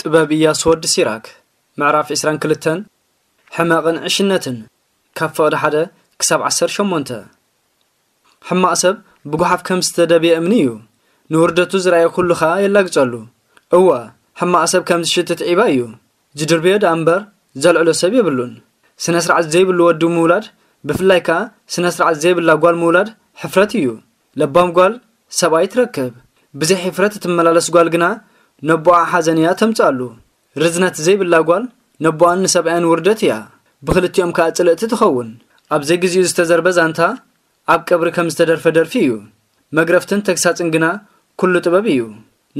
ጥበብ እያ ወዲ ሲራክ ምዕራፍ 22 ሕማቕን ዕሽነትን ካብ ፍቕዲ 1 ክሳብ 18 ሕማቕ ሰብ ብጉሓፍ ከም ዝተደብየ እምኒ እዩ ንውርደቱ ዝረአየ ኩሉ ኸኣ የላግጸሉ እወ ሕማቕ ሰብ ከም ዝሽትት ዒባ እዩ ዝድርብዮ ዳ እምበር ዘልዕሎ ሰብ የብሉን ስነ ስርዓት ዘይብሉ ወዲ ምውላድ ብፍላይ ከዓ ስነ ስርዓት ዘይብላ ጓል ምውላድ ሕፍረት እዩ ለባም ጓል ሰብኣይ ትረክብ ብዘይ ሕፍረት እትመላለስ ጓል ግና ነቦኣ ሓዘን እያ ተምፃሉ ርዝነት ዘይብላ ጓል ነቦኣን ንሰብኣያን ውርደት እያ ብክልቲኦም ከዓ ጽልእቲ ትኸውን ኣብ ግዜኡ ዝተዘርበ ዛንታ ኣብ ቀብሪ ከም ዝተደርፈ ደርፊ እዩ መግረፍትን ተግሳጽን ግና ኩሉ ጥበብ እዩ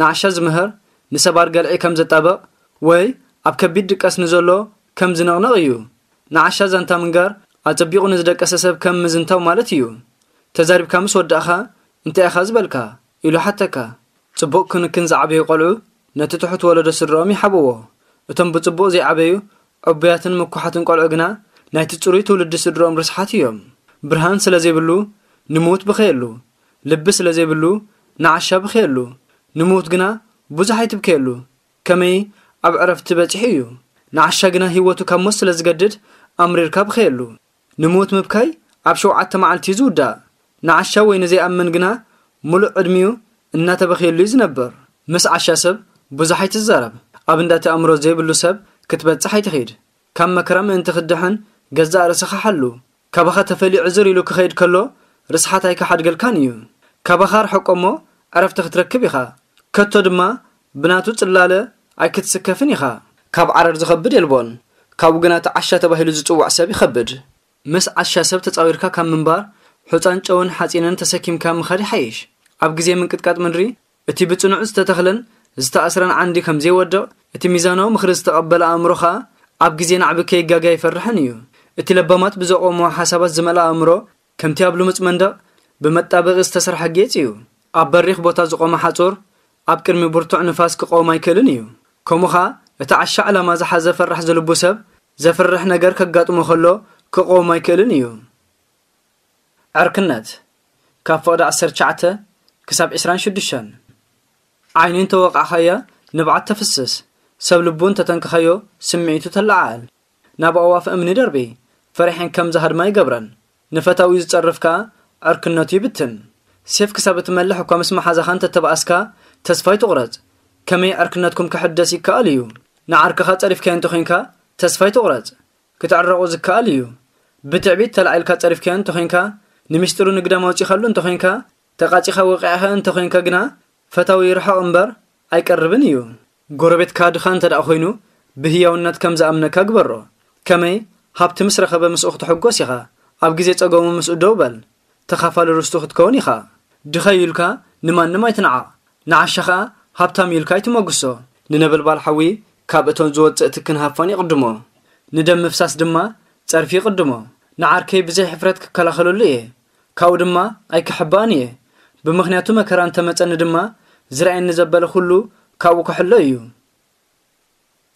ንዓሻ ዝምህር ንሰባር ገልዒ ከም ዘጣበቕ ወይ ኣብ ከቢድ ድቀስ ንዘሎ ከም ዝነቕነቕ እዩ ንዓሻ ዛንታ ምንጋር ኣጸቢቑ ንዝደቀሰ ሰብ ከም ምዝንታው ማለት እዩ ተዛሪብካ ምስ ወዳእኻ እንታይ ኢኻ ዝበልካ ኢሉ ሓተካ ጽቡቕ ክንክን ዝዓበዩ ቈልዑ ነቲ ትሑት ወለዶ ስድሮኦም ይሓብዎ እቶም ብጽቡቕ ዘይዓበዩ ዕቡያትን ምኩሓትን ቈልዑ ግና ናይቲ ጽሩይ ትውልዲ ስድሮኦም ርስሓት እዮም ብርሃን ስለ ዘይብሉ ንሙት ብኸየሉ ልቢ ስለ ዘይብሉ ንዓሻ ብኸየሉ ንሙት ግና ብዙሕ ኣይትብከየሉ ከመይ ኣብ ዕረፍቲ በፂሑ እዩ ንዓሻ ግና ህይወቱ ካብ ሞት ስለ ዝገድድ ኣምሪርካ ብኸየሉ ንሙት ምብካይ ኣብ ሸውዓተ መዓልቲ እዩ ዝውዳእ ንዓሻ ወይ ንዘይኣምን ግና ሙሉእ ዕድሚኡ እናተበኽየሉ እዩ ዝነበር ምስ ዓሻ ሰብ ብዙሕ ኣይትዛረብ ኣብ እንዳ ተኣእምሮ ዘይብሉ ሰብ ክትበጽሕ ኣይትኸይድ ካብ መከራ ምእንቲ ክድሕን ገዛእ ርእስኻ ሓሉ ካባኻ ተፈሊዩ ዕዝር ኢሉ ክኸይድ ከሎ ርስሓት ኣይከሓድገልካን እዩ ካባኻ ርሕቆ እሞ ዕረፍቲ ክትረክብ ኢኻ ከቶ ድማ ብናቱ ጽላለ ኣይክትስከፍን ኢኻ ካብ ዓረር ዝኸብድ የልቦን ካብኡ ግና እቲ ዓሻ ተባሂሉ ዝጽዋዕ ሰብ ይኸብድ ምስ ዓሻ ሰብ ተጻዊርካ ካብ ምንባር ሑፃን ጨውን ሓፂነን ተሰኪምካ ምኸድ ይሓይሽ ኣብ ግዜ ምንቅጥቃጥ ምድሪ እቲ ብጽኑዕ ዝተተኽለን ዝተኣስረን ዓንዲ ከም ዘይወድቕ እቲ ሚዛናዊ ምክሪ ዝተቐበለ ኣእምሮ ኸ ኣብ ግዜ ናዕቢ ከይጋጋ ይፈርሕን እዩ እቲ ለባማት ብዘቐሞ ሓሳባት ዝመልእ ኣእምሮ ከምቲ ኣብ ልሙፅ መንደቕ ብመጣበቒ ዝተሰርሐ ጌጽ እዩ ኣብ በሪኽ ቦታ ዝቖመ ሓጹር ኣብ ቅድሚ ብርቱዕ ንፋስ ክቆም ኣይክእልን እዩ ከምኡ ኸ እቲ ዓሻ ዕላማ ዝሓ ዘፈርሕ ዝልቡ ሰብ ዘፍርሕ ነገር ከጋጥሞ ከሎ ክቆም ኣይክእልን እዩ ዕርክነት ካብ ፍቕዲ 19 ክሳብ 26 ዓይኒ እንተወቓቕኻያ ንብዓት ተፍስስ ሰብ ልቡ እንተተንክኸዮ ስምዒቱ ተለዓዓል ናብ ኣዋፍ እምኒ ደርቢ ፈሪሐን ከም ዝሃድማ ይገብረን ንፈታዊ ዝጸርፍ ከዓ ዕርክነቱ ይብትን ሴፍ ክሳብ እትመልሕ እኳ ምስ መሓዛኻ እንተተባኣስካ ተስፋ ይትቑረጽ ከመይ ዕርክነትኩም ክሕደስ ይከኣል እዩ ንዓርክኻ ጸሪፍካዮ እንተ ኾንካ ተስፋ ይትቑረጽ ክትዕረቑ ዝከኣል እዩ ብትዕቢት ተላዒልካ ጸሪፍካዮ እንተ ኾንካ ንምስጢሩ ንግዳ መውፂኻሉ እንተ ኾንካ ተቓጺኻ ወቂዕኸ እንተ ኾንካ ግና ፈታዊ ይርሐቕ እምበር ኣይቀርብን እዩ ጎረቤት ካድኻ እንተ ደኣ ኮይኑ ብህያውነት ከም ዝኣምነካ ግበሮ ከመይ ሃብቲ ምስ ረኸበ ምስኡ ክትሐጐስ ኢኻ ኣብ ግዜ ጸገሙ ምስኡ ደው በል ተኻፋሊ ርስቱ ክትከውን ኢኻ ድኸይ ኢልካ ንማንም ኣይትንዓቕ ንዓሻ ኸኣ ሃብታም ኢልካ ኣይትመግሶ ንነበልባል ሓዊ ካብ እቶን ዝወፅእ ትክን ሃፋን ይቕድሞ ንደም ምፍሳስ ድማ ጸርፊ ይቕድሞ ንዓርከይ ብዘይ ሕፍረት ክከላኸለሉ እየ ካብኡ ድማ ኣይክሕባኣን እየ ብምኽንያቱ መከራ እንተመጸኒ ድማ ዝረኣየኒ ዘበለ ኩሉ ካብኡ ክሕሎ እዩ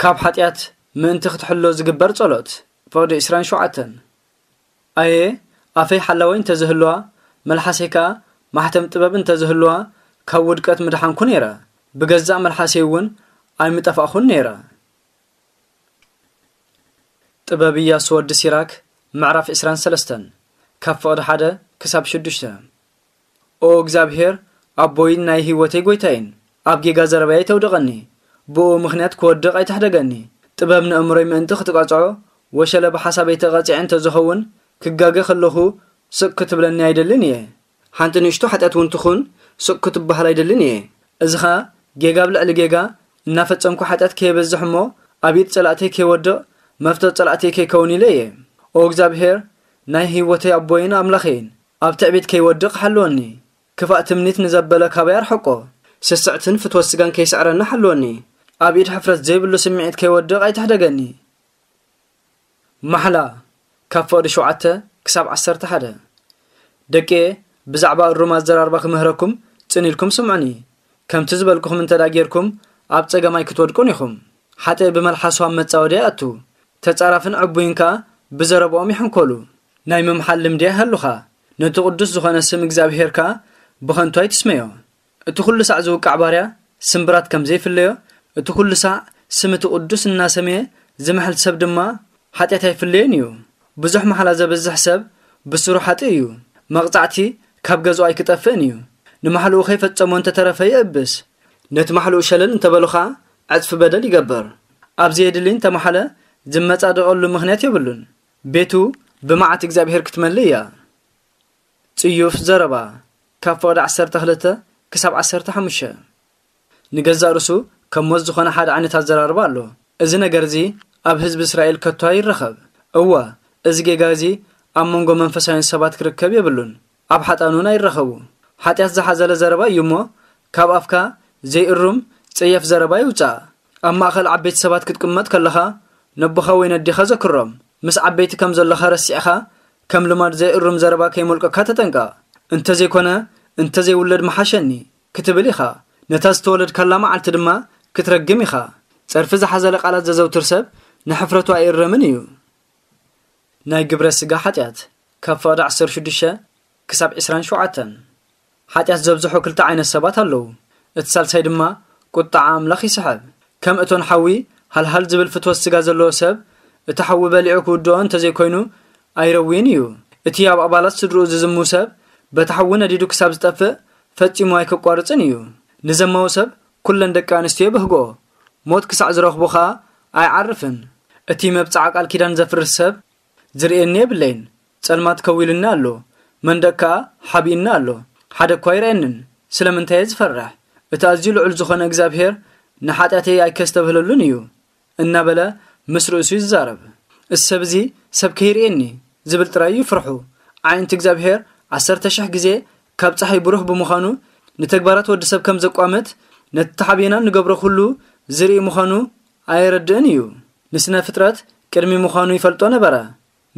ካብ ሓጢኣት ምእንቲ ክትሕሎ ዝግበር ጸሎት ፍቕዲ 27 ኣየ ኣፈይ ሓላወይ እንተ ዝህልዋ መልሓሰይ ከዓ ማሕተም ጥበብ እንተ ዝህልዋ ካብ ውድቀት ምድሓንኩ ነይረ ብገዛእ መልሓሰይ እውን ኣይምጠፋእኹን ነይረ ጥበብ እያሱ ወዲ ሲራክ ምዕራፍ 23 ካብ ፍቕዲ 1 ክሳብ 6 ኦ እግዚኣብሄር ኣቦይን ናይ ህይወተይ ጐይታይን ኣብ ጌጋ ዘረባየ ተውደቐኒ ብኡ ምኽንያት ክወድቕ ኣይታሕደገኒ ጥበብ ንእምሮይ ምእንቲ ክትቐጽዖ ወሸለ ብሓሳበይ ተቐጺዐ እንተ ዝኸውን ክጋገ ኸለኹ ስቕ ክትብለኒ ኣይደልን እየ ሓንቲ ንእሽቶ ሓጢኣት እውን ትኹን ስቕ ክትብሃል ኣይደልን እየ እዚ ኸኣ ጌጋ ኣብ ልዕሊ ጌጋ እናፈጸምኩ ሓጢኣት ከየበዝሕ እሞ ኣብ ኢድ ጸላእተይ ከይወድቕ መፍተት ጸላእተይ ከይከውን ኢለ እየ ኦ እግዚኣብሔር ናይ ህይወተይ ኣቦይን ኣምላኸይን ኣብ ትዕቤት ከይወድቕ ሓልወኒ ክፋእ ትምኒት ንዘበለ ካበይ ኣርሐቆ ስስዕትን ፍትወት ስጋን ከይስዕረና ሓልወኒ ኣብ ኢድ ሕፍረት ዘይብሉ ስምዒት ከይወድቕ ኣይትሕደገኒ ማሕላ ካብ ፍቕዲ 7 ክሳብ ሓደ ደቂ ብዛዕባ እሩም ዘራርባ ክምህረኩም ኢልኩም ስምዑኒ ከምቲ ዝበልኩኹም እንተዳ ጌርኩም ኣብ ፀገማይ ክትወድቁን ኢኹም ሓጢ ብመልሓስዋን መፃወድ ኣቱ ተጻራፍን ዕቡይን ከኣ ብዘረብኦም ይሕንከሉ ናይ ምምሓል ልምድ ይሃሉኻ ነቲ ቅዱስ ዝኾነ ስም እግዚኣብሄርካ ብኸንቱ ኣይትስመዮ እቲ ኩሉ ሳዕ ዝውቃዕ ባርያ ስምብራት ከም ዘይፍለዮ እቲ ኩሉ ሳዕ ስም እቲ ቅዱስ እናሰምየ ዝምሕል ሰብ ድማ ሓጢአት ኣይፍለየን እዩ ብዙሕ መሓላ ዘበዝሕ ሰብ ብስሩ ሓጢ እዩ መቕጻዕቲ ካብ ገዝኡ ኣይክጠፍእን እዩ ንማሕልኡ ኸይፈጸሞ እንተተረፈ ይእብስ ነቲ ማሕልኡ ሸለል እንተበሉ ኸዓ ዕፅፊ በደል ይገብር ኣብ ዘየድሊ እንተመሓለ ዝመጻደቐሉ ምኽንያት የብሉን ቤቱ ብመዓት እግዚኣብሔር ክትመልእ እያ ጽዩፍ ዘረባ ካብ ፍቕዲ 12 ክሳብ 15 ንገዛ ርእሱ ከም ሞት ዝኾነ ሓደ ዓይነት ኣዘራርባ ኣሎ እዚ ነገር እዚ ኣብ ህዝቢ እስራኤል ከቶዋ ይረኸብ እዋ እዚ ጌጋ እዚ ኣብ መንጎ መንፈሳውያን ሰባት ክርከብ የብሉን ኣብ ሓጣን እውን ኣይረኸቡ ሓጢኣት ዝሓዘለ ዘረባ እዩ እሞ ካብ ኣፍካ ዘይእሩም ፀየፍ ዘረባ ይውፃእ ኣብ ማእኸል ዓበይቲ ሰባት ክትቅመጥ ከለኻ ነቦኻ ወይ ነዲኻ ዘክሮም ምስ ዓበይቲ ከም ዘለኻ ረሲዕኻ ከም ልማድ ዘይእሩም ዘረባ ከይመልቀካ ተጠንቀቕ እንተ ዘይኮነ እንተ ዘይውለድ መሓሸኒ ክትብል ኢኻ ነታ ዝተወለድካላ መዓልቲ ድማ ክትረግም ኢኻ ፀርፊ ዝሓዘለ ቃላት ዘዘውትር ሰብ ንሕፍረቱ ኣይእረምን እዩ ናይ ግብረ ስጋ ሓጢኣት ካብ ፍቕዲ 16 ክሳብ 27 ሓጢኣት ዘብዝሖ ክልተ ዓይነት ሰባት ኣለዉ እቲ ሳልሳይ ድማ ቁጣዓ ኣምላኽ ይስሕብ ከም እቶን ሓዊ ሃልሃል ዝብል ፍትወት ስጋ ዘለዎ ሰብ እቲ ሓዊ በሊዑ ክውድኦ እንተዘይኮይኑ ኣይረዊን እዩ እቲ ኣብ ኣባላት ስድርኡ ዝዝሙ ሰብ በታሓወነ ዲዱ ክሳብ ዝጠፍእ ፈጺሙ ኣይከቋርፅን እዩ ንዘማዊ ሰብ ኩለን ደቂ ኣንስትዮ ብህጎ ሞት ክሳዕ ዝረኽቡ ኸኣ ኣይዓርፍን እቲ መብፅዓ ቃል ኪዳን ዘፍርስ ሰብ ዝርእየኒ የብለይን ጸልማት ከዊልና ኣሎ መንደቅ ከዓ ሓቢእና ኣሎ ሓደ እኳ ይርአንን ስለምንታይ እየ ዝፈርሕ እቲ ኣዝዩ ልዑል ዝኾነ እግዚኣብሄር ንሓጢኣተይ ኣይከዝተብህለሉን እዩ እናበለ ምስ ርእሱ ይዛረብ እዚ ሰብ እዚ ሰብ ከይርእየኒ ዝብል ጥራይ ይፍርሑ ዓይነቲ እግዚኣብሄር ዓሰርተ ሽሕ ግዜ ካብ ፀሓይ ብሩህ ብምዃኑ ንተግባራት ወዲ ሰብ ከም ዘቋመት ነቲ ተሓቢና ንገብሮ ኩሉ ዝርኢ ምዃኑ ኣይረድእን እዩ ንስነ ፍጥረት ቅድሚ ምዃኑ ይፈልጦ ነበረ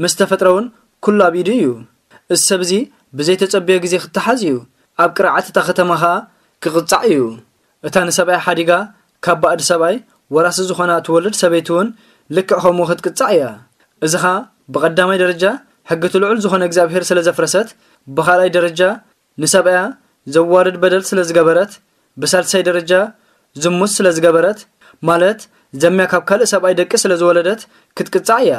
ምስ ተፈጥረ እውን ኩሉ ኣብ ኢዱ እዩ እዚ ሰብ እዚ ብዘይተፀበዮ ግዜ ክትሓዝ እዩ ኣብ ቅርዓት እታ ኸተማ ኸኣ ክቕጻዕ እዩ እታ ንሰብኣይ ሓዲጋ ካብ ባእዲ ሰብኣይ ወራሲ ዝኾና እትወልድ ሰበይቲ እውን ልክዕ ኸምኡ ክትቅጻዕ እያ እዚ ኸኣ ብቐዳማይ ደረጃ ሕጊ ልዑል ዝኾነ እግዚኣብሄር ስለ ዘፍረሰት ብኻልኣይ ደረጃ ንሰብኣያ ዘዋርድ በደል ስለ ዝገበረት ብሳልሳይ ደረጃ ዝሙስ ስለ ዝገበረት ማለት ዘምያ ካብ ካልእ ሰብኣይ ደቂ ስለ ዝወለደት ክትቅጻዕ እያ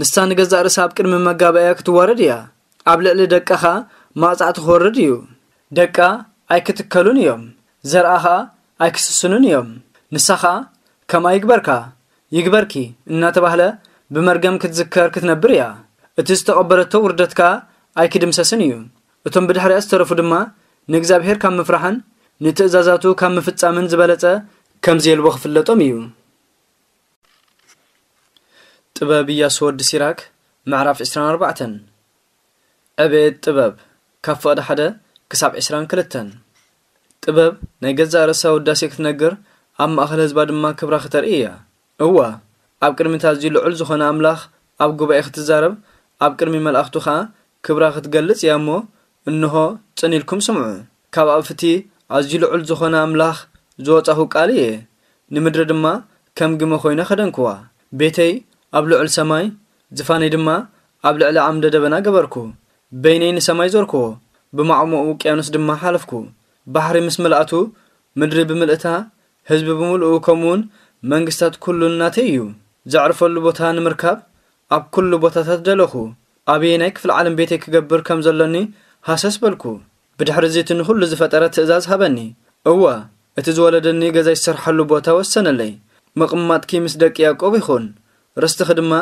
ንሳ ንገዛእ ርእሳ ኣብ ቅድሚ መጋባእያ ክትዋርድ እያ ኣብ ልዕሊ ደቃ ኸኣ ማቕጻዕ ትኸወርድ እዩ ደቃ ኣይክትከሉን እዮም ዘርአ ኸኣ ኣይክስስኑን እዮም ንሳ ኸኣ ከምኣ ይግበርካ ይግበርኪ እናተባህለ ብመርገም ክትዝከር ክትነብር እያ እቲ ዝተቐበለቶ ውርደት ከዓ ኣይክድምሰስን እዩ እቶም ብድሕርያ ዝተረፉ ድማ ንእግዚኣብሔር ካብ ምፍራሕን ንትእዛዛቱ ካብ ምፍጻምን ዝበለጸ ከም ዘልቦ ክፍለጦም እዩ ጥበብ እያሱ ወዲ ሲራክ ምዕራፍ 24 ዕብየት ጥበብ ካብ ፍቕዲ 1 ክሳብ 22 ጥበብ ናይ ገዛእ ርእሳ ውዳሴ ክትነግር ኣብ ማእኸል ህዝባ ድማ ክብራ ክተርኢ እያ እዋ ኣብ ቅድሚታ እዚ ልዑል ዝኾነ ኣምላኽ ኣብ ጉባኤ ክትዛረብ ኣብ ቅድሚ መላእኽቱ ኸዓ ክብራ ክትገልጽ እያ እሞ እንሆ ጽን ኢልኩም ስምዑ ካብ ኣብ ፍቲ ኣዝዩ ልዑል ዝኾነ ኣምላኽ ዝወጻኹ ቃል እየ ንምድሪ ድማ ከም ግመ ኾይነ ኸደንክዋ ቤተይ ኣብ ልዑል ሰማይ ዝፋነይ ድማ ኣብ ልዕሊ ዓምደ ደበና ገበርኩ በይነይ ንሰማይ ዘርክዎ ብማዕሞኡ ውቅያኖስ ድማ ሓለፍኩ ባሕሪ ምስ መላእቱ ምድሪ ብምልእታ ህዝቢ ብምልኡ ከምኡውን መንግስትታት ኩሉ እናተይ እዩ ዘዕርፈሉ ቦታ ንምርካብ ኣብ ኩሉ ቦታታት ደለኹ ኣብየ ናይ ክፍሊ ዓለም ቤተ ክገብር ከም ዘሎኒ ሃሰስ በልኩ ብድሕሪ እዚ እቲ ንኹሉ ዝፈጠረ ትእዛዝ ሃበኒ እወ እቲ ዝወለደኒ ገዛ ይስርሐሉ ቦታ ወሰነለይ መቕማጥኪ ምስ ደቂ ያዕቆብ ይኹን ርስትኺ ድማ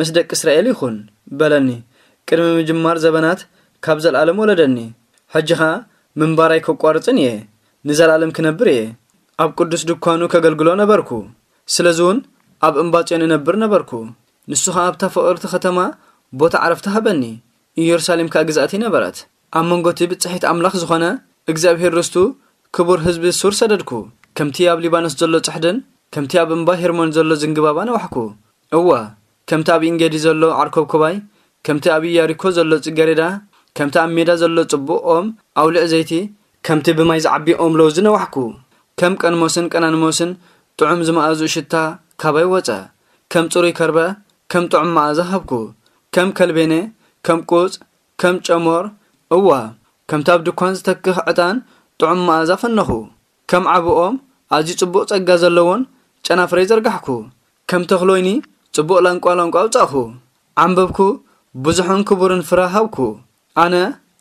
ምስ ደቂ እስራኤል ይኹን በለኒ ቅድሚ ምጅማር ዘበናት ካብ ዘለኣለም ወለደኒ ሕጂ ኸ ምንባራይ ከቋርፅን እየ ንዘለኣለም ክነብር እየ ኣብ ቅዱስ ድኳኑ ከገልግሎ ነበርኩ ስለዚ እውን ኣብ እምባፅዮን እነብር ነበርኩ ንሱ ከ ኣብታ ፍቕርቲ ከተማ ቦታ ዓረፍቲ ሃበኒ ኢየሩሳሌም ካ ግዛእቲ ነበረት ኣብ መንጎቲ ብፅሒት ኣምላኽ ዝኾነ እግዚኣብሄር ርስቱ ክቡር ህዝቢ ሱር ሰደድኩ ከምቲ ኣብ ሊባኖስ ዘሎ ፅሕድን ከምቲ ኣብ እምባ ሄርሞን ዘሎ ዝንግባባ ነዋሕኩ እዋ ከምቲ ኣብ ኢንጌዲ ዘሎ ኩባይ ከምቲ ኣብ ኢያሪኮ ዘሎ ፅገሬዳ ከምቲ ኣብ ሜዳ ዘሎ ፅቡቕ ኦም ኣውልዕ ዘይቲ ከምቲ ብማይ ዝዓቢ ኦም ለውዝ ነዋሕኩ ከም ቀንሞስን ቀናንሞስን ጥዑም ዝመኣዝኡ ሽታ ካባይ ወፀ ከም ፅሩይ ከርበ ከም መኣዛ ሃብኩ ከም ከልቤነ ከም ቁፅ ከም ጨሞር እዋ ከምታብ ድኳን ዝተክኽ ዕጣን መኣዛ ፈነኹ ከም ዓብኦም ኣዝዩ ጽቡቕ ጸጋ ዘለዎን ጨናፍረይ ዘርጋሕኩ ከም ተኽሎይኒ ጽቡቕ ላንቋ ላንቋ ኣውጻእኹ ዓንበብኩ ብዙሕን ክቡርን ፍረ ሃብኩ ኣነ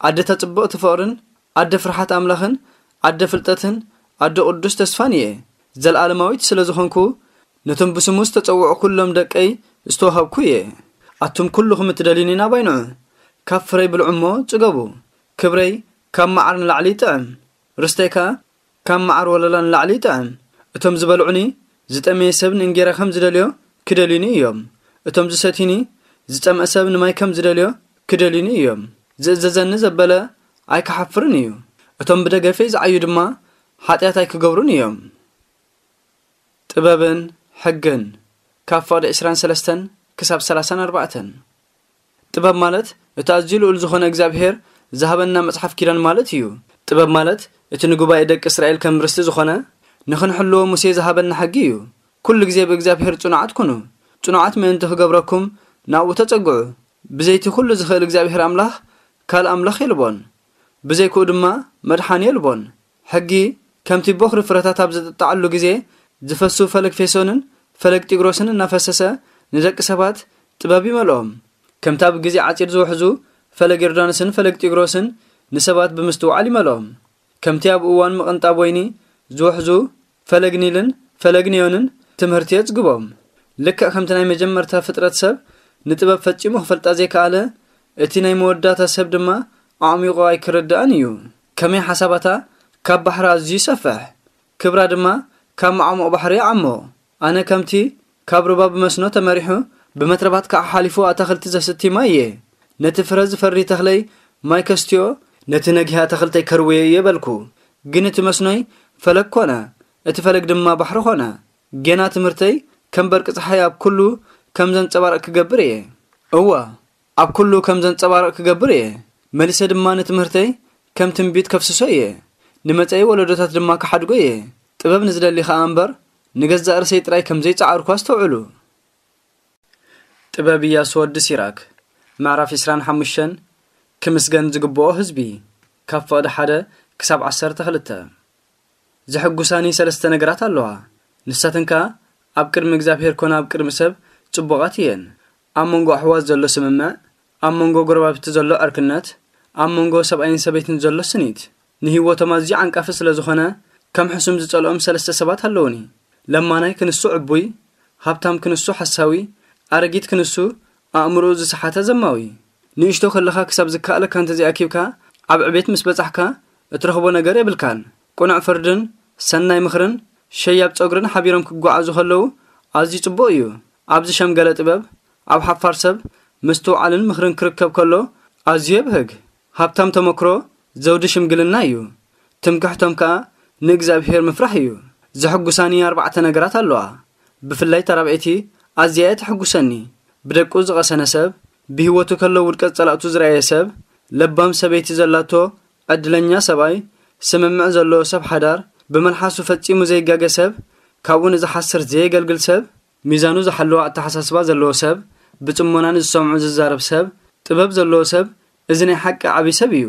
ኣደታ ጽቡቕቲ ፍቕርን ኣደ ፍርሓት ኣምላኽን ኣደ ፍልጠትን ኣደ ቅዱስ ተስፋን እየ ዘለኣለማዊት ስለ ዝኾንኩ ነቶም ብስሙ ዝተጸውዑ ኵሎም ደቀይ ዝተዋሃብኩ እየ ኣቱም ኩልኹም እትደልዩኒ ኢና ባይንዑ ካብ ፍረይ ብልዑ እሞ ጽገቡ ክብረይ ካብ መዓር ንላዕሊ ይጥዕም ርስተይ ከ ካብ መዓር ወለላ ንላዕሊ ይጥዕም እቶም ዝበልዑኒ ዝጠመየ ሰብ ንእንጌራ ከም ዝደልዮ ክደልዩኒ እዮም እቶም ዝሰትዩኒ ዝጠምአ ሰብ ንማይ ከም ዝደልዮ ክደልዩኒ እዮም ዝእዘዘኒ ዘበለ ኣይከሓፍርን እዩ እቶም ብደገፈይ ዝዓዩ ድማ ሓጢኣት ኣይክገብሩን እዮም ጥበብን ሕግን ካብ ፍቕዲ 23 ክሳብ 34 ጥበብ ማለት እቲ ኣዝዩ ልዑል ዝኾነ እግዚኣብሔር ዝሃበና መፅሓፍ ኪዳን ማለት እዩ ጥበብ ማለት እቲ ንጉባኤ ደቂ እስራኤል ከም ርስቲ ዝኾነ ንኽንሕልዎ ሙሴ ዝሃበና ሓጊ እዩ ኩሉ ግዜ ብእግዚኣብሔር ጽኑዓት ኩኑ ጽኑዓት ምእንቲ ክገብረኩም ናብኡ ተጸግዑ ብዘይቲ ኩሉ ዝኽእል እግዚኣብሔር ኣምላኽ ካልእ ኣምላኽ የልቦን ብዘይክኡ ድማ መድሓን የልቦን ሕጊ ከምቲ ቦኽሪ ፍረታት ኣብ ዘጠጣዓሉ ግዜ ዝፈሱ ፈለግ ፌሶንን ፈለቅ ጢግሮስን እናፈሰሰ ንደቂ ሰባት ጥበብ ይመልኦም ከምታ ብግዜ ግዜ ዓፂድ ዝውሕዙ ፈለግ ዮርዳኖስን ፈለግ ጢግሮስን ንሰባት ብምስትውዓል ይመልኦም ከምቲ ኣብ እዋን ምቕንጣብ ወይኒ ዝውሕዙ ፈለግ ኒልን ፈለግ ንዮንን ትምህርቲ የፅግቦም ልክዕ ከምቲ ናይ መጀመርታ ፍጥረት ሰብ ንጥበብ ፈፂሙ ክፈልጣ ዘይከኣለ እቲ ናይ መወዳእታ ሰብ ድማ ኣዕሚቑ ኣይክርዳእን እዩ ከመይ ሓሳባታ ካብ ባሕሪ ኣዝዩ ይሰፍሕ ክብራ ድማ ካብ መዓሙቕ ባሕሪ ይዓሞ ኣነ ከምቲ ካብ ሩባ ብመስኖ ተመሪሑ ብመትረባት ከዓ ሓሊፉ ኣተኽልቲ ዘስቲ ማይ እየ ነቲ ፍረ ዝፈሪ ተኽለይ ማይ ከስትዮ ነቲ ነጊሀ ተኽልተይ ከርውዮ እየ በልኩ ግን እቲ መስኖይ ፈለግ ኮነ እቲ ፈለግ ድማ ባሕሪ ኾነ ጌና ትምህርተይ ከም በርቂ ፀሓይ ኣብ ኩሉ ከም ዘንፀባርቕ ክገብር እየ እዋ ኣብ ኩሉ ከም ዘንፀባርቕ ክገብር እየ መሊሰ ድማ ንትምህርተይ ከም ትንቢት ከፍስሶ እየ ንመፀኢ ወለዶታት ድማ ክሓድጎ እየ ጥበብ ንዝደሊ ኸዓ እምበር ንገዛ ርሰይ ጥራይ ከም ዘይፀዓርኩ ኣስተውዕሉ ጥበብ እያሱ ወዲ ሲራክ ምዕራፍ 2ስራሓሙሽተን ክምስገን ዝግብኦ ህዝቢ ካብ ፍቕዲ 1 ክሳብ ክልተ ዘሐጉሳኒ ሰለስተ ነገራት ኣለዋ ንሳትን ከ ኣብ ቅድሚ እግዚኣብሄር ኮነ ኣብ ቅድሚ ሰብ ጽቡቓት እየን ኣብ መንጎ ኣሕዋት ዘሎ ስምምዕ ኣብ መንጎ ጎረባብቲ ዘሎ ዕርክነት ኣብ መንጎ ሰብኣይን ሰበይትን ዘሎ ስኒት ንህይወቶም ኣዝዩ ዓንቃፊ ስለ ዝኾነ ከም ሕሱም ዝጸልኦም ሰለስተ ሰባት ኣለውኒ ለማናይ ክንሱ ዕቡይ ሃብታም ክንሱ ሓሳዊ ኣረጊት ክንሱ ኣእምሮ ዝሰሓተ ዘማዊ ንእሽቶ ከለኻ ክሳብ ዝከኣለካ እንተዘይኣኪብካ ኣብ ዕቤት ምስ በጻሕካ እትረኽቦ ነገር የብልካን ቁኑዕ ፍርድን ሰናይ ምኽርን ሸያብ ጸጉርን ሓቢሮም ክጓዓዙ ከለዉ ኣዝዩ ጽቡቕ እዩ ኣብዚ ሸምገለ ጥበብ ኣብ ሓፋር ሰብ ምስትውዓልን ምኽርን ክርከብ ከሎ ኣዝዩ የብህግ ሃብታም ተመክሮ ዘውዲ ሽምግልና እዩ ትምክሕቶም ከዓ ንእግዚኣብሄር ምፍራሕ እዩ ዜሐጕሳኒ 4ዕ ነገራት ኣለዋ ብፍላይ ታራብኤቲ ኣዝያየ ተሐጕሰኒ ብደቁ ዝቐሰነ ሰብ ብህይወቱ ከሎ ውድቀት ጸላእቱ ዝረእየ ሰብ ለባም ሰበይቲ ዘላቶ ዕድለኛ ሰብኣይ ስምምዕ ዘለዎ ሰብ ሓዳር ብመልሓሱ ፈጺሙ ዘይጋገ ሰብ ካብኡ ንዚ ሓ0ር ዘየገልግል ሰብ ሚዛኑ ዝሓልዋ እተሓሳስባ ዘለዎ ሰብ ብጽሞናኒ ዚሰምዑ ዚዛረብ ሰብ ጥበብ ዘለዎ ሰብ እዚ ናይ ሓቂ ዓብዪ ሰብ እዩ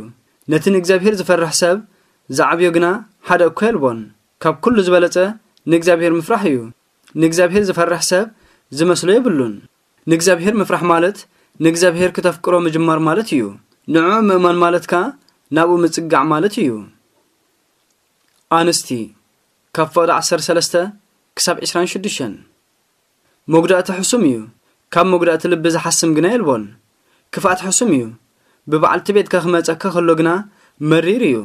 ነቲ ንእግዚኣብሄር ዚፈርሕ ሰብ ዝዓብዮ ግና ሓደ እኮ የልቦን ካብ ኩሉ ዝበለፀ ንእግዚኣብሔር ምፍራሕ እዩ ንእግዚኣብሔር ዝፈርሕ ሰብ ዝመስሎ የብሉን ንእግዚኣብሔር ምፍራሕ ማለት ንእግዚኣብሔር ክተፍቅሮ ምጅማር ማለት እዩ ንዕኡ ምእማን ማለት ከዓ ናብኡ ምፅጋዕ ማለት እዩ ኣንስቲ ካብ ፍቕዲ 13 ክሳብ 26 መጉዳእቲ ሕሱም እዩ ካብ መጉዳእቲ ልቢ ዝሓስም ግና የልቦን ክፍኣት ሕሱም እዩ ብበዓልቲ ቤትካ ክመፀካ ከሎ ግና መሪር እዩ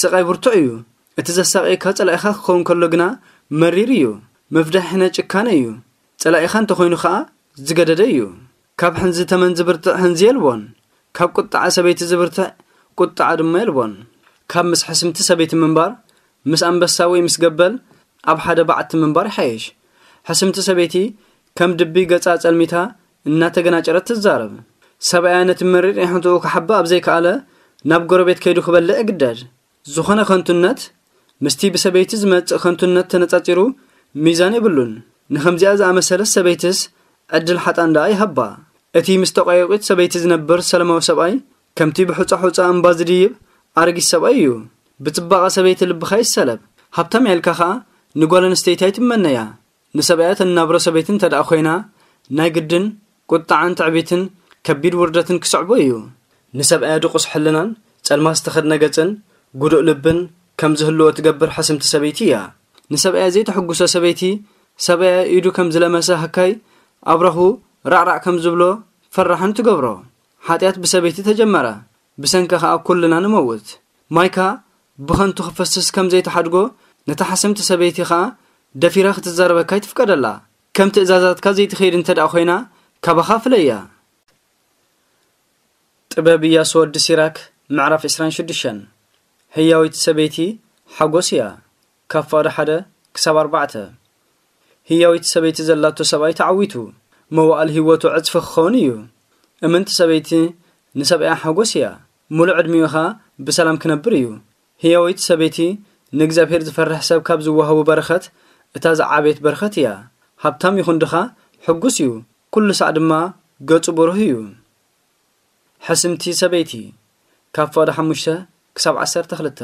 ስቓይ ብርቱዕ እዩ እቲ ዘሳቅየካ ፀላኢኻ ክኸውን ከሎ ግና መሪር እዩ ምፍዳሕ ሕነ ጭካነ እዩ ፀላኢኻ እንተኮይኑ ከዓ ዝገደደ እዩ ካብ ሕንዚ ተመን ዝብርትዕ ሕንዚ የልቦን ካብ ቁጣዓ ሰበይቲ ዝብርትዕ ቁጣዓ ድማ የልቦን ካብ ምስ ሕስምቲ ሰበይቲ ምንባር ምስ ኣንበሳ ወይ ምስ ገበል ኣብ ሓደ በዓቲ ምንባር ይሓየሽ ሕስምቲ ሰበይቲ ከም ድቢ ገጻ ጸልሚታ እናተገናጨረት ትዛረብ ሰብኣያ ነቲ መሪር ሕንትኡ ክሓባ ኣብ ዘይከኣለ ናብ ጎረቤት ከይዱ ክበልዕ እግደድ ዝኾነ ኸንቱነት ምስቲ ብሰበይቲ ዝመፅእ ከንቱነት ተነፃፂሩ ሚዛን የብሉን ንከምዚኣ ዝኣመሰለስ ሰበይትስ ዕድል ሓጣ ደኣ ይሃባ እቲ ምስ ተቋየቂት ሰበይቲ ዝነብር ሰለማዊ ሰብኣይ ከምቲ ብሑፃ ሑፃ እምባ ዝድይብ ኣርጊስ ሰብኣይ እዩ ብፅባቐ ሰበይቲ ልብኻ ይሰለብ ሃብታም ያልካ ኸኣ ንጓል ኣንስተይታ ይትመነያ ንሰብኣያ እናብሮ ሰበይቲ እንተ ደኣ ኮይና ናይ ግድን ቁጣዓን ትዕቢትን ከቢድ ውርደትን ክስዕቦ እዩ ንሰብኣያ ድቑስ ሕልናን ጸልማ ዝተኸድነ ገጽን ጉዱእ ልብን ከም ዝህልዎ ትገብር ሓስምቲ ሰበይቲ እያ ንሰብኣያ ዘይተሐጉሶ ሰበይቲ ሰብኣያ ኢዱ ከም ዝለመሰ ሃካይ ኣብ ረኽቡ ራዕራዕ ከም ዝብሎ ፈራሕን ትገብሮ ሓጢኣት ብሰበይቲ ተጀመረ ብሰንኪ ከዓ ኵልና ንመውት ማይካ ብኸንቱ ክፈስስ ከም ዘይተሓድጎ ነታ ሓስምቲ ሰበይቲ ኸዓ ደፊራ ክትዛረበካ ይትፍቀደላ ከም ትእዛዛትካ ዘይትኸይድ እንተ ደኣ ኮይና ካባኻ ፍለ እያ ጥበብ እያስወዲ ሲራክ ምዕራፍ 26 ህያዊት ሰበይቲ ሓጎስ እያ ካብ ፍቅዲ ሓደ ክሳብ ኣርባዕተ ህያዊት ሰበይቲ ዘላቶ ሰብኣይ ተዓዊቱ መዋእል ህይወቱ ዕፅፊ ክኸውን እዩ እምንቲ ሰበይቲ ንሰብኣያ ሓጎስ እያ ሙሉእ ዕድሚኡ ኸ ብሰላም ክነብር እዩ ህያዊት ሰበይቲ ንእግዚኣብሔር ዝፈርሕ ሰብ ካብ ዝወሃቡ በረኸት እታ ዝዓበየት በረኸት እያ ሃብታም ይኹን ድኻ ሕጉስ እዩ ኵሉ ሳዕ ድማ ገጹ ብሩህ እዩ ሕስምቲ ሰበይቲ ካብ ፍቕዲ ሓሙሽተ ክሳብ 12